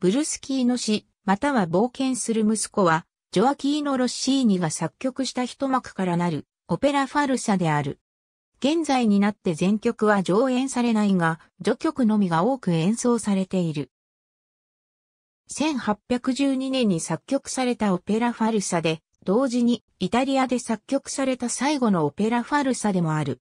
ブルスキーの死、または冒険する息子は、ジョアキーノ・ロッシーニが作曲した一幕からなる、オペラファルサである。現在になって全曲は上演されないが、序曲のみが多く演奏されている。1812年に作曲されたオペラファルサで、同時にイタリアで作曲された最後のオペラファルサでもある。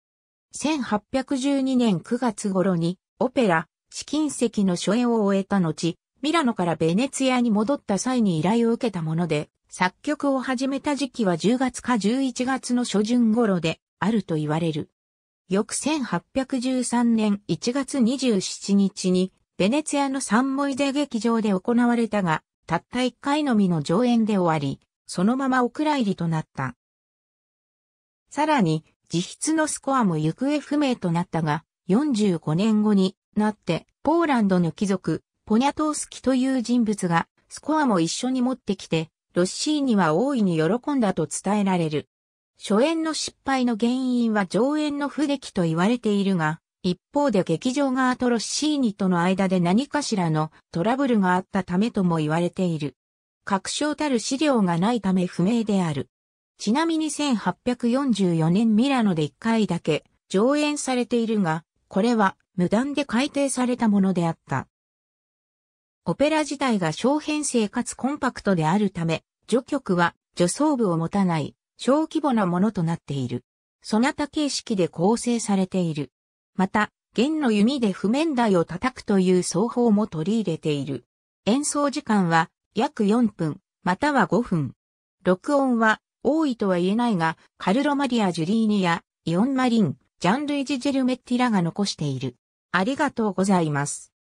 1812年9月頃にオペラ、試金石の初演を終えた後、ミラノからベネツィアに戻った際に依頼を受けたもので、作曲を始めた時期は10月か11月の初旬頃であると言われる。翌1813年1月27日に、ベネツィアのサンモイゼ劇場で行われたが、たった1回のみの上演で終わり、そのままお蔵入りとなった。さらに、自筆のスコアも行方不明となったが、45年後になって、ポーランドの貴族、ポニャトースキという人物が、スコアも一緒に持ってきて、ロッシーニは大いに喜んだと伝えられる。初演の失敗の原因は上演の不出来と言われているが、一方で劇場側とロッシーニとの間で何かしらのトラブルがあったためとも言われている。確証たる資料がないため不明である。ちなみに1844年ミラノで1回だけ上演されているが、これは無断で改訂されたものであった。オペラ自体が小編成かつコンパクトであるため、序曲は助走部を持たない小規模なものとなっている。そなた形式で構成されている。また、弦の弓で譜面台を叩くという奏法も取り入れている。演奏時間は約4分、または5分。録音は多いとは言えないが、カルロマリア・ジュリーニやイオン・マリン、ジャンルイジ・ジェルメッティラが残している。ありがとうございます。